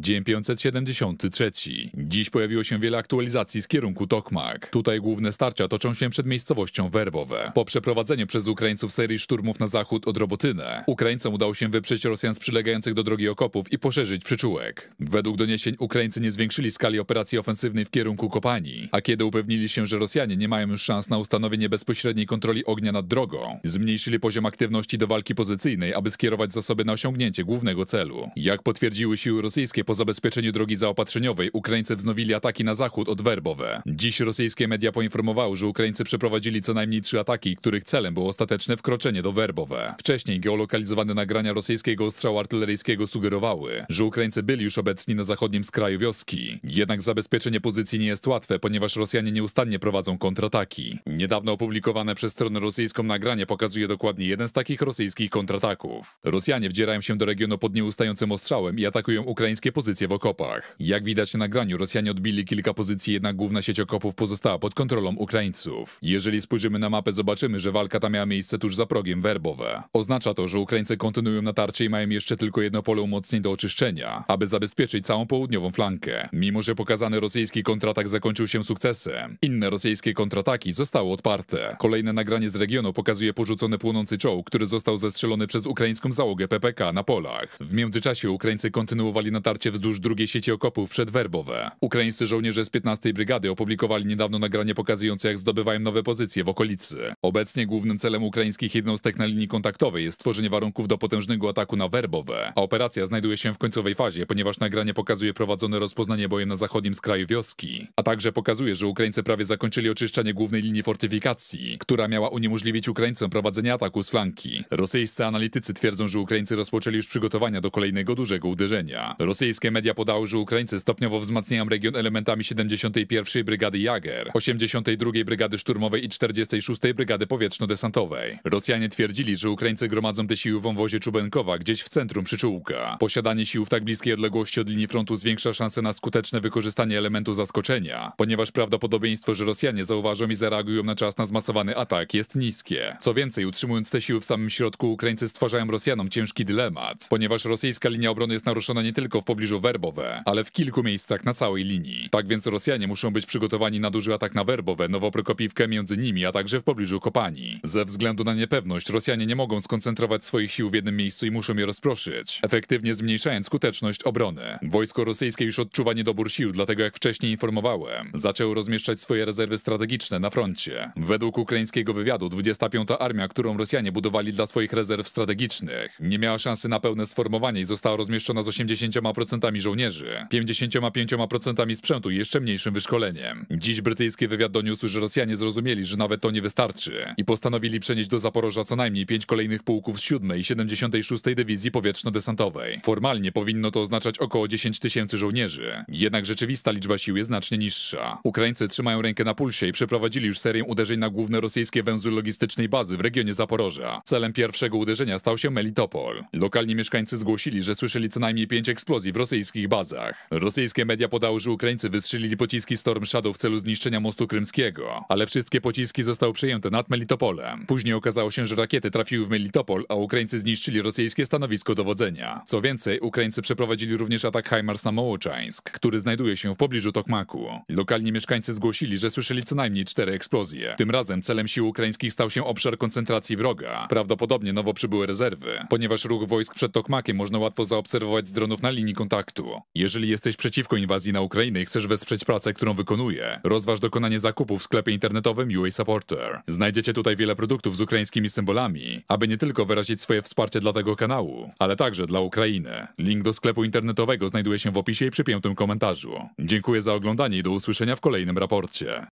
Dzień 573. Dziś pojawiło się wiele aktualizacji z kierunku Tokmak. Tutaj główne starcia toczą się przed miejscowością Werbowe. Po przeprowadzeniu przez Ukraińców serii szturmów na zachód od Robotynę, Ukraińcom udało się wyprzeć Rosjan z przylegających do drogi okopów i poszerzyć przyczółek. Według doniesień Ukraińcy nie zwiększyli skali operacji ofensywnej w kierunku kopani, a kiedy upewnili się, że Rosjanie nie mają już szans na ustanowienie bezpośredniej kontroli ognia nad drogą, zmniejszyli poziom aktywności do walki pozycyjnej, aby skierować zasoby na osiągnięcie głównego celu. Jak potwierdziły siły rosyjskie, po zabezpieczeniu drogi zaopatrzeniowej Ukraińcy wznowili ataki na zachód od Werbowe. Dziś rosyjskie media poinformowały, że Ukraińcy przeprowadzili co najmniej trzy ataki, których celem było ostateczne wkroczenie do Werbowe. Wcześniej geolokalizowane nagrania rosyjskiego ostrzału artyleryjskiego sugerowały, że Ukraińcy byli już obecni na zachodnim skraju wioski. Jednak zabezpieczenie pozycji nie jest łatwe, ponieważ Rosjanie nieustannie prowadzą kontrataki. Niedawno opublikowane przez stronę rosyjską nagranie pokazuje dokładnie jeden z takich rosyjskich kontrataków. Rosjanie wdzierają się do regionu pod nieustającym ostrzałem i atakują ukraińskie pozycje w okopach. Jak widać na nagraniu, Rosjanie odbili kilka pozycji, jednak główna sieć okopów pozostała pod kontrolą Ukraińców. Jeżeli spojrzymy na mapę, zobaczymy, że walka ta miała miejsce tuż za progiem Werbowe. Oznacza to, że Ukraińcy kontynuują natarcie i mają jeszcze tylko jedno pole umocnień do oczyszczenia, aby zabezpieczyć całą południową flankę. Mimo, że pokazany rosyjski kontratak zakończył się sukcesem, inne rosyjskie kontrataki zostały odparte. Kolejne nagranie z regionu pokazuje porzucony płonący czołg, który został zestrzelony przez ukraińską załogę PPK na polach. W międzyczasie Ukraińcy kontynuowali natarcie wzdłuż drugiej sieci okopów przedwerbowe. Ukraińscy żołnierze z 15 Brygady opublikowali niedawno nagranie pokazujące, jak zdobywają nowe pozycje w okolicy. Obecnie głównym celem ukraińskich jednostek na linii kontaktowej jest stworzenie warunków do potężnego ataku na werbowe, a operacja znajduje się w końcowej fazie, ponieważ nagranie pokazuje prowadzone rozpoznanie bojem na zachodnim skraju wioski, a także pokazuje, że Ukraińcy prawie zakończyli oczyszczanie głównej linii fortyfikacji, która miała uniemożliwić Ukraińcom prowadzenie ataku z flanki. Rosyjscy analitycy twierdzą, że Ukraińcy rozpoczęli już przygotowania do kolejnego dużego uderzenia. Rosyjscy rosyjskie media podały, że Ukraińcy stopniowo wzmacniają region elementami 71. Brygady Jager, 82. Brygady Szturmowej i 46. Brygady Powietrzno-Desantowej. Rosjanie twierdzili, że Ukraińcy gromadzą te siły w wąwozie Czubenkowa, gdzieś w centrum przyczółka. Posiadanie sił w tak bliskiej odległości od linii frontu zwiększa szanse na skuteczne wykorzystanie elementu zaskoczenia, ponieważ prawdopodobieństwo, że Rosjanie zauważą i zareagują na czas na zmasowany atak jest niskie. Co więcej, utrzymując te siły w samym środku, Ukraińcy stwarzają Rosjanom ciężki dylemat, ponieważ rosyjska linia obrony jest naruszona nie tylko w pobliżu pobliżu Werbowe, ale w kilku miejscach na całej linii. Tak więc Rosjanie muszą być przygotowani na duży atak na Werbowe, Nowoprokopiwkę między nimi, a także w pobliżu Kopani. Ze względu na niepewność Rosjanie nie mogą skoncentrować swoich sił w jednym miejscu i muszą je rozproszyć, efektywnie zmniejszając skuteczność obrony. Wojsko rosyjskie już odczuwa niedobór sił, dlatego jak wcześniej informowałem, zaczęło rozmieszczać swoje rezerwy strategiczne na froncie. Według ukraińskiego wywiadu 25. Armia, którą Rosjanie budowali dla swoich rezerw strategicznych, nie miała szansy na pełne sformowanie i została rozmieszczona z 80% 40% żołnierzy, 55% sprzętu i jeszcze mniejszym wyszkoleniem. Dziś brytyjski wywiad doniósł, że Rosjanie zrozumieli, że nawet to nie wystarczy i postanowili przenieść do Zaporoża co najmniej 5 kolejnych pułków z 7 i 76 Dywizji Powietrzno-Desantowej. Formalnie powinno to oznaczać około 10 tysięcy żołnierzy, jednak rzeczywista liczba sił jest znacznie niższa. Ukraińcy trzymają rękę na pulsie i przeprowadzili już serię uderzeń na główne rosyjskie węzły logistycznej bazy w regionie Zaporoża. Celem pierwszego uderzenia stał się Melitopol. Lokalni mieszkańcy zgłosili, że słyszeli co najmniej 5 eksplozji w Rosji rosyjskich bazach. Rosyjskie media podały, że Ukraińcy wystrzelili pociski Storm Shadow w celu zniszczenia mostu krymskiego, ale wszystkie pociski zostały przejęte nad Melitopolem. Później okazało się, że rakiety trafiły w Melitopol, a Ukraińcy zniszczyli rosyjskie stanowisko dowodzenia. Co więcej, Ukraińcy przeprowadzili również atak HIMARS na Mołoczańsk, który znajduje się w pobliżu Tokmaku. Lokalni mieszkańcy zgłosili, że słyszeli co najmniej cztery eksplozje. Tym razem celem sił ukraińskich stał się obszar koncentracji wroga. Prawdopodobnie nowo przybyły rezerwy, ponieważ ruch wojsk przed Tokmakiem można łatwo zaobserwować z dronów na linii kontroli kontaktu. Jeżeli jesteś przeciwko inwazji na Ukrainę i chcesz wesprzeć pracę, którą wykonuję, rozważ dokonanie zakupu w sklepie internetowym UA Supporter. Znajdziecie tutaj wiele produktów z ukraińskimi symbolami, aby nie tylko wyrazić swoje wsparcie dla tego kanału, ale także dla Ukrainy. Link do sklepu internetowego znajduje się w opisie i przypiętym komentarzu. Dziękuję za oglądanie i do usłyszenia w kolejnym raporcie.